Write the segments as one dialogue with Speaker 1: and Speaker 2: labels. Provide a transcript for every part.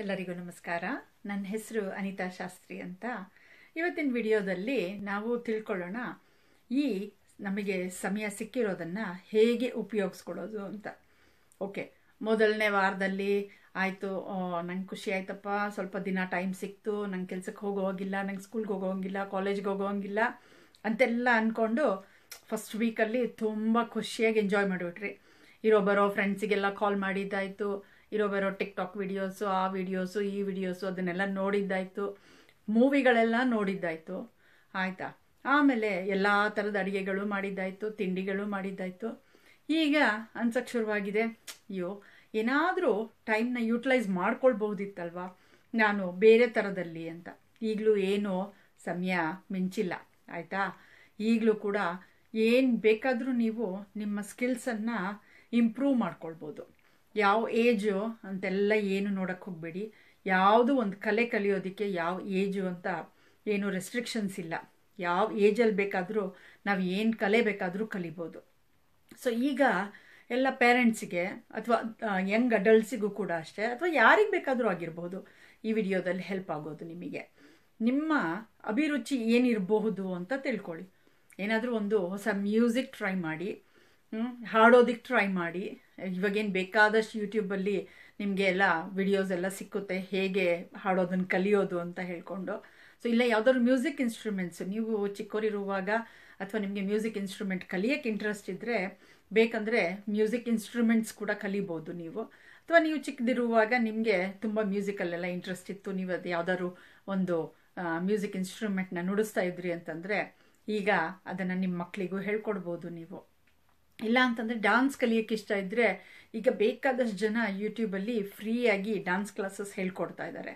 Speaker 1: ಎಲ್ಲರಿಗೂ ನಮಸ್ಕಾರ ನನ್ನ ಹೆಸರು ಅನಿತಾ ಶಾಸ್ತ್ರಿ ಅಂತ ಇವತ್ತಿನ ವಿಡಿಯೋದಲ್ಲಿ ನಾವು ತಿಳ್ಕೊಳ್ಳೋಣ ಈ ನಮಗೆ ಸಮಯ ಸಿಕ್ಕಿರೋದನ್ನು ಹೇಗೆ ಉಪಯೋಗಿಸ್ಕೊಳ್ಳೋದು ಅಂತ ಓಕೆ ಮೊದಲನೇ ವಾರದಲ್ಲಿ ಆಯಿತು ನಂಗೆ ಖುಷಿ ಆಯ್ತಪ್ಪ ಸ್ವಲ್ಪ ದಿನ ಟೈಮ್ ಸಿಕ್ತು ನಂಗೆ ಕೆಲ್ಸಕ್ಕೆ ಹೋಗೋವಾಗಿಲ್ಲ ನಂಗೆ ಸ್ಕೂಲ್ಗೆ ಹೋಗೋಂಗಿಲ್ಲ ಕಾಲೇಜ್ಗೆ ಹೋಗೋಂಗಿಲ್ಲ ಅಂತೆಲ್ಲ ಅಂದ್ಕೊಂಡು ಫಸ್ಟ್ ವೀಕಲ್ಲಿ ತುಂಬ ಖುಷಿಯಾಗಿ ಎಂಜಾಯ್ ಮಾಡಿಬಿಟ್ರಿ ಇರೋ ಬರೋ ಫ್ರೆಂಡ್ಸಿಗೆಲ್ಲ ಕಾಲ್ ಮಾಡಿದ್ದಾಯಿತು ಇರೋ ಬರೋ ಟಿಕ್ ಟಾಕ್ ವಿಡಿಯೋಸು ಆ ವಿಡಿಯೋಸು ಈ ವಿಡಿಯೋಸು ಅದನ್ನೆಲ್ಲ ನೋಡಿದ್ದಾಯಿತು ಮೂವಿಗಳೆಲ್ಲ ನೋಡಿದ್ದಾಯ್ತು ಆಯಿತಾ ಆಮೇಲೆ ಎಲ್ಲ ಥರದ ಅಡುಗೆಗಳು ಮಾಡಿದ್ದಾಯಿತು ತಿಂಡಿಗಳು ಮಾಡಿದ್ದಾಯಿತು ಈಗ ಅನ್ಸಕ್ಕೆ ಶುರುವಾಗಿದೆ ಅಯ್ಯೋ ಏನಾದರೂ ಟೈಮ್ನ ಯೂಟಿಲೈಸ್ ಮಾಡ್ಕೊಳ್ಬಹುದಿತ್ತಲ್ವಾ ನಾನು ಬೇರೆ ಥರದಲ್ಲಿ ಅಂತ ಈಗಲೂ ಏನು ಸಮಯ ಮಿಂಚಿಲ್ಲ ಆಯಿತಾ ಈಗಲೂ ಕೂಡ ಏನು ಬೇಕಾದರೂ ನೀವು ನಿಮ್ಮ ಸ್ಕಿಲ್ಸನ್ನು ಇಂಪ್ರೂವ್ ಮಾಡ್ಕೊಳ್ಬೋದು ಯಾವ ಏಜು ಅಂತೆಲ್ಲ ಏನು ನೋಡಕ್ಕೆ ಹೋಗಬೇಡಿ ಯಾವುದು ಒಂದು ಕಲೆ ಕಲಿಯೋದಕ್ಕೆ ಯಾವ ಏಜು ಅಂತ ಏನು ರೆಸ್ಟ್ರಿಕ್ಷನ್ಸ್ ಇಲ್ಲ ಯಾವ ಏಜಲ್ಲಿ ಬೇಕಾದರೂ ನಾವು ಏನು ಕಲೆ ಬೇಕಾದರೂ ಕಲಿಬೋದು ಸೊ ಈಗ ಎಲ್ಲ ಪೇರೆಂಟ್ಸಿಗೆ ಅಥವಾ ಯಂಗ್ ಅಡಲ್ಟ್ಸಿಗೂ ಕೂಡ ಅಷ್ಟೇ ಅಥವಾ ಯಾರಿಗೆ ಬೇಕಾದರೂ ಆಗಿರ್ಬೋದು ಈ ವಿಡಿಯೋದಲ್ಲಿ ಹೆಲ್ಪ್ ಆಗೋದು ನಿಮಗೆ ನಿಮ್ಮ ಅಭಿರುಚಿ ಏನಿರಬಹುದು ಅಂತ ತಿಳ್ಕೊಳ್ಳಿ ಏನಾದರೂ ಒಂದು ಹೊಸ ಮ್ಯೂಸಿಕ್ ಟ್ರೈ ಮಾಡಿ ಹಾಡೋದಕ್ಕೆ ಟ್ರೈ ಮಾಡಿ ಇವಾಗೇನು ಬೇಕಾದಷ್ಟು ಯೂಟ್ಯೂಬಲ್ಲಿ ನಿಮಗೆ ಎಲ್ಲ ವಿಡಿಯೋಸ್ ಎಲ್ಲ ಸಿಕ್ಕುತ್ತೆ ಹೇಗೆ ಹಾಡೋದನ್ನು ಕಲಿಯೋದು ಅಂತ ಹೇಳ್ಕೊಂಡು ಸೊ ಇಲ್ಲ ಯಾವುದಾದ್ರು ಮ್ಯೂಸಿಕ್ ಇನ್ಸ್ಟ್ರೂಮೆಂಟ್ಸ್ ನೀವು ಚಿಕ್ಕೋರಿರುವಾಗ ಅಥವಾ ನಿಮಗೆ ಮ್ಯೂಸಿಕ್ ಇನ್ಸ್ಟ್ರೂಮೆಂಟ್ ಕಲಿಯೋಕ್ಕೆ ಇಂಟ್ರೆಸ್ಟ್ ಇದ್ದರೆ ಬೇಕಂದರೆ ಮ್ಯೂಸಿಕ್ ಇನ್ಸ್ಟ್ರೂಮೆಂಟ್ಸ್ ಕೂಡ ಕಲಿಬೋದು ನೀವು ಅಥವಾ ನೀವು ಚಿಕ್ಕದಿರುವಾಗ ನಿಮಗೆ ತುಂಬ ಮ್ಯೂಸಿಕಲ್ಲೆಲ್ಲ ಇಂಟ್ರೆಸ್ಟ್ ಇತ್ತು ನೀವು ಅದು ಯಾವುದಾದ್ರು ಒಂದು ಮ್ಯೂಸಿಕ್ ಇನ್ಸ್ಟ್ರೂಮೆಂಟ್ನ ನುಡಿಸ್ತಾ ಇದ್ರಿ ಅಂತಂದರೆ ಈಗ ಅದನ್ನು ನಿಮ್ಮ ಮಕ್ಕಳಿಗೂ ಹೇಳ್ಕೊಡ್ಬೋದು ನೀವು ಇಲ್ಲ ಅಂತಂದರೆ ಡಾನ್ಸ್ ಕಲಿಯೋಕ್ಕೆ ಇಷ್ಟ ಇದ್ದರೆ ಈಗ ಬೇಕಾದಷ್ಟು ಜನ ಯೂಟ್ಯೂಬಲ್ಲಿ ಫ್ರೀಯಾಗಿ ಡಾನ್ಸ್ ಕ್ಲಾಸಸ್ ಹೇಳ್ಕೊಡ್ತಾ ಇದ್ದಾರೆ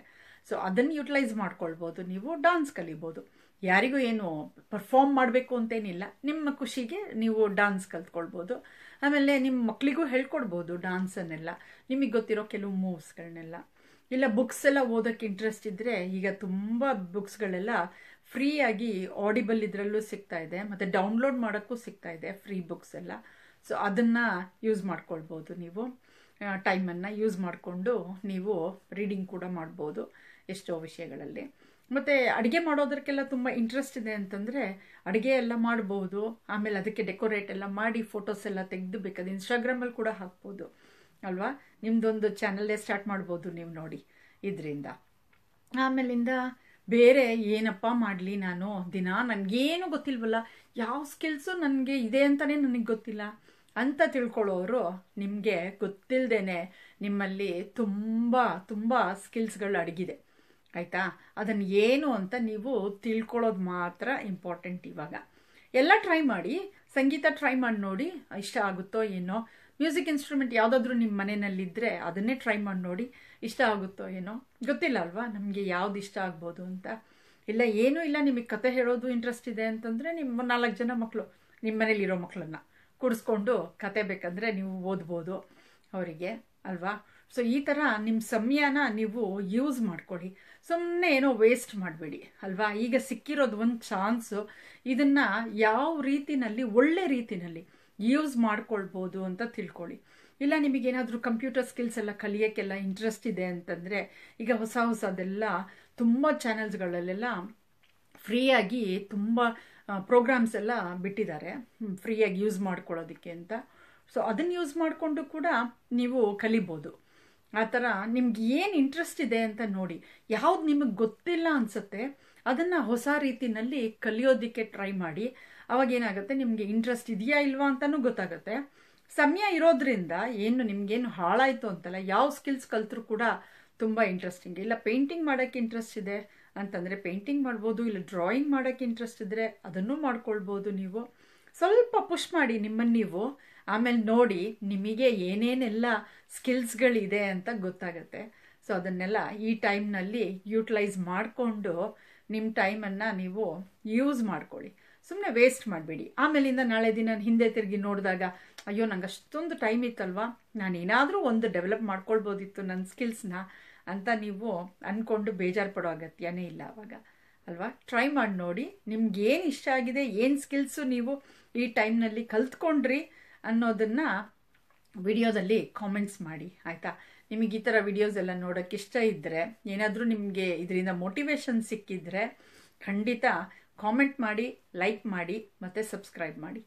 Speaker 1: ಸೊ ಅದನ್ನು ಯುಟಿಲೈಸ್ ಮಾಡ್ಕೊಳ್ಬೋದು ನೀವು ಡಾನ್ಸ್ ಕಲಿಬೋದು ಯಾರಿಗೂ ಏನು ಪರ್ಫಾರ್ಮ್ ಮಾಡಬೇಕು ಅಂತೇನಿಲ್ಲ ನಿಮ್ಮ ಖುಷಿಗೆ ನೀವು ಡಾನ್ಸ್ ಕಲ್ತ್ಕೊಳ್ಬೋದು ಆಮೇಲೆ ನಿಮ್ಮ ಮಕ್ಕಳಿಗೂ ಹೇಳ್ಕೊಡ್ಬೋದು ಡಾನ್ಸನ್ನೆಲ್ಲ ನಿಮಗೆ ಗೊತ್ತಿರೋ ಕೆಲವು ಮೂವ್ಸ್ಗಳನ್ನೆಲ್ಲ ಇಲ್ಲ ಬುಕ್ಸ್ ಎಲ್ಲ ಓದೋಕ್ಕೆ ಇಂಟ್ರೆಸ್ಟ್ ಇದ್ದರೆ ಈಗ ತುಂಬ ಬುಕ್ಸ್ಗಳೆಲ್ಲ ಫ್ರೀಯಾಗಿ ಆಡಿಬಲ್ ಇದರಲ್ಲೂ ಸಿಗ್ತಾ ಇದೆ ಮತ್ತು ಡೌನ್ಲೋಡ್ ಮಾಡೋಕ್ಕೂ ಸಿಗ್ತಾ ಇದೆ ಫ್ರೀ ಬುಕ್ಸ್ ಎಲ್ಲ ಸೊ ಅದನ್ನು ಯೂಸ್ ಮಾಡ್ಕೊಳ್ಬೋದು ನೀವು ಟೈಮನ್ನು ಯೂಸ್ ಮಾಡಿಕೊಂಡು ನೀವು ರೀಡಿಂಗ್ ಕೂಡ ಮಾಡ್ಬೋದು ಎಷ್ಟೋ ವಿಷಯಗಳಲ್ಲಿ ಮತ್ತು ಅಡುಗೆ ಮಾಡೋದಕ್ಕೆಲ್ಲ ತುಂಬ ಇಂಟ್ರೆಸ್ಟ್ ಇದೆ ಅಂತಂದರೆ ಅಡುಗೆ ಎಲ್ಲ ಮಾಡ್ಬೋದು ಆಮೇಲೆ ಅದಕ್ಕೆ ಡೆಕೋರೇಟ್ ಎಲ್ಲ ಮಾಡಿ ಫೋಟೋಸ್ ಎಲ್ಲ ತೆಗೆದು ಬೇಕಾದ್ರೆ ಇನ್ಸ್ಟಾಗ್ರಾಮಲ್ಲಿ ಕೂಡ ಹಾಕ್ಬೋದು ಅಲ್ವಾ ನಿಮ್ಮದೊಂದು ಚಾನಲ್ಲೇ ಸ್ಟಾರ್ಟ್ ಮಾಡ್ಬೋದು ನೀವು ನೋಡಿ ಇದರಿಂದ ಆಮೇಲಿಂದ ಬೇರೆ ಏನಪ್ಪ ಮಾಡಲಿ ನಾನು ದಿನ ನನಗೇನು ಗೊತ್ತಿಲ್ವಲ್ಲ ಯಾವ ಸ್ಕಿಲ್ಸು ನನಗೆ ಇದೆ ಅಂತಲೇ ನನಗೆ ಗೊತ್ತಿಲ್ಲ ಅಂತ ತಿಳ್ಕೊಳ್ಳೋರು ನಿಮಗೆ ಗೊತ್ತಿಲ್ಲದೇನೆ ನಿಮ್ಮಲ್ಲಿ ತುಂಬ ತುಂಬ ಸ್ಕಿಲ್ಸ್ಗಳು ಅಡಗಿದೆ ಆಯಿತಾ ಅದನ್ನು ಏನು ಅಂತ ನೀವು ತಿಳ್ಕೊಳ್ಳೋದು ಮಾತ್ರ ಇಂಪಾರ್ಟೆಂಟ್ ಇವಾಗ ಎಲ್ಲ ಟ್ರೈ ಮಾಡಿ ಸಂಗೀತ ಟ್ರೈ ಮಾಡಿ ನೋಡಿ ಇಷ್ಟ ಆಗುತ್ತೋ ಏನೋ ಮ್ಯೂಸಿಕ್ ಇನ್ಸ್ಟ್ರೂಮೆಂಟ್ ಯಾವುದಾದ್ರೂ ನಿಮ್ಮ ಮನೆಯಲ್ಲಿದ್ದರೆ ಅದನ್ನೇ ಟ್ರೈ ಮಾಡಿ ನೋಡಿ ಇಷ್ಟ ಆಗುತ್ತೋ ಏನೋ ಗೊತ್ತಿಲ್ಲ ಅಲ್ವಾ ನಮಗೆ ಯಾವ್ದು ಇಷ್ಟ ಆಗ್ಬೋದು ಅಂತ ಇಲ್ಲ ಏನೂ ಇಲ್ಲ ನಿಮಗೆ ಕತೆ ಹೇಳೋದು ಇಂಟ್ರೆಸ್ಟ್ ಇದೆ ಅಂತಂದರೆ ನಿಮ್ಮ ನಾಲ್ಕು ಜನ ಮಕ್ಕಳು ನಿಮ್ಮ ಮನೇಲಿರೋ ಮಕ್ಕಳನ್ನ ಕುಡಿಸ್ಕೊಂಡು ಕತೆ ಬೇಕಂದರೆ ನೀವು ಓದ್ಬೋದು ಅವರಿಗೆ ಅಲ್ವಾ ಸೊ ಈ ಥರ ನಿಮ್ಮ ಸಮಯನ ನೀವು ಯೂಸ್ ಮಾಡ್ಕೊಳ್ಳಿ ಸುಮ್ಮನೆ ಏನೋ ವೇಸ್ಟ್ ಮಾಡಬೇಡಿ ಅಲ್ವಾ ಈಗ ಸಿಕ್ಕಿರೋದು ಒಂದು ಚಾನ್ಸು ಇದನ್ನು ಯಾವ ರೀತಿನಲ್ಲಿ ಒಳ್ಳೆ ರೀತಿನಲ್ಲಿ ಯೂಸ್ ಮಾಡ್ಕೊಳ್ಬೋದು ಅಂತ ತಿಳ್ಕೊಳ್ಳಿ ಇಲ್ಲ ನಿಮಗೇನಾದರೂ ಕಂಪ್ಯೂಟರ್ ಸ್ಕಿಲ್ಸ್ ಎಲ್ಲ ಕಲಿಯೋಕ್ಕೆಲ್ಲ ಇಂಟ್ರೆಸ್ಟ್ ಇದೆ ಅಂತಂದರೆ ಈಗ ಹೊಸ ಹೊಸದೆಲ್ಲ ತುಂಬ ಚಾನೆಲ್ಸ್ಗಳಲ್ಲೆಲ್ಲ ಫ್ರೀಯಾಗಿ ತುಂಬ ಪ್ರೋಗ್ರಾಮ್ಸ್ ಎಲ್ಲ ಬಿಟ್ಟಿದ್ದಾರೆ ಫ್ರೀಯಾಗಿ ಯೂಸ್ ಮಾಡ್ಕೊಳ್ಳೋದಕ್ಕೆ ಅಂತ ಸೊ ಅದನ್ನು ಯೂಸ್ ಮಾಡಿಕೊಂಡು ಕೂಡ ನೀವು ಕಲಿಬೋದು ಆ ಥರ ನಿಮ್ಗೆ ಏನು ಇಂಟ್ರೆಸ್ಟ್ ಇದೆ ಅಂತ ನೋಡಿ ಯಾವ್ದು ನಿಮಗೆ ಗೊತ್ತಿಲ್ಲ ಅನಿಸುತ್ತೆ ಅದನ್ನು ಹೊಸ ರೀತಿನಲ್ಲಿ ಕಲಿಯೋದಕ್ಕೆ ಟ್ರೈ ಮಾಡಿ ಅವಾಗ ಏನಾಗುತ್ತೆ ನಿಮಗೆ ಇಂಟ್ರೆಸ್ಟ್ ಇದೆಯಾ ಇಲ್ವಾ ಅಂತಲೂ ಗೊತ್ತಾಗುತ್ತೆ ಸಮಯ ಇರೋದ್ರಿಂದ ಏನು ನಿಮಗೇನು ಹಾಳಾಯಿತು ಅಂತಲ್ಲ ಯಾವ ಸ್ಕಿಲ್ಸ್ ಕಲಿತರೂ ಕೂಡ ತುಂಬ ಇಂಟ್ರೆಸ್ಟಿಂಗ್ ಇಲ್ಲ ಪೇಂಟಿಂಗ್ ಮಾಡೋಕ್ಕೆ ಇಂಟ್ರೆಸ್ಟ್ ಇದೆ ಅಂತಂದರೆ ಪೇಂಟಿಂಗ್ ಮಾಡ್ಬೋದು ಇಲ್ಲ ಡ್ರಾಯಿಂಗ್ ಮಾಡೋಕ್ಕೆ ಇಂಟ್ರೆಸ್ಟ್ ಇದ್ದರೆ ಅದನ್ನು ಮಾಡ್ಕೊಳ್ಬೋದು ನೀವು ಸ್ವಲ್ಪ ಪುಷ್ ಮಾಡಿ ನಿಮ್ಮನ್ನು ನೀವು ಆಮೇಲೆ ನೋಡಿ ನಿಮಗೆ ಏನೇನೆಲ್ಲ ಸ್ಕಿಲ್ಸ್ಗಳಿದೆ ಅಂತ ಗೊತ್ತಾಗುತ್ತೆ ಸೊ ಅದನ್ನೆಲ್ಲ ಈ ಟೈಮ್ನಲ್ಲಿ ಯೂಟಿಲೈಸ್ ಮಾಡಿಕೊಂಡು ನಿಮ್ಮ ಟೈಮನ್ನು ನೀವು ಯೂಸ್ ಮಾಡ್ಕೊಳ್ಳಿ ಸುಮ್ಮನೆ ವೇಸ್ಟ್ ಮಾಡಬೇಡಿ ಆಮೇಲಿಂದ ನಾಳೆ ದಿನ ಹಿಂದೆ ತಿರುಗಿ ನೋಡಿದಾಗ ಅಯ್ಯೋ ನಂಗೆ ಅಷ್ಟೊಂದು ಟೈಮ್ ಇತ್ತಲ್ವಾ ಏನಾದರೂ ಒಂದು ಡೆವಲಪ್ ಮಾಡ್ಕೊಳ್ಬೋದಿತ್ತು ನನ್ನ ಸ್ಕಿಲ್ಸ್ನ ಅಂತ ನೀವು ಅಂದ್ಕೊಂಡು ಬೇಜಾರು ಪಡೋ ಅಗತ್ಯನೇ ಇಲ್ಲ ಆವಾಗ ಅಲ್ವಾ ಟ್ರೈ ಮಾಡಿ ನೋಡಿ ನಿಮ್ಗೆ ಏನು ಇಷ್ಟ ಆಗಿದೆ ಏನು ಸ್ಕಿಲ್ಸು ನೀವು ಈ ಟೈಮ್ನಲ್ಲಿ ಕಲ್ತ್ಕೊಂಡ್ರಿ ಅನ್ನೋದನ್ನು ವಿಡಿಯೋದಲ್ಲಿ ಕಾಮೆಂಟ್ಸ್ ಮಾಡಿ ಆಯಿತಾ ನಿಮಗೆ ಈ ಥರ ವಿಡಿಯೋಸ್ ಎಲ್ಲ ನೋಡೋಕ್ಕೆ ಇಷ್ಟ ಇದ್ದರೆ ಏನಾದರೂ ನಿಮಗೆ ಇದರಿಂದ ಮೋಟಿವೇಶನ್ ಸಿಕ್ಕಿದ್ರೆ ಖಂಡಿತ ಕಾಮೆಂಟ್ ಮಾಡಿ ಲೈಕ್ ಮಾಡಿ ಮತ್ತು ಸಬ್ಸ್ಕ್ರೈಬ್ ಮಾಡಿ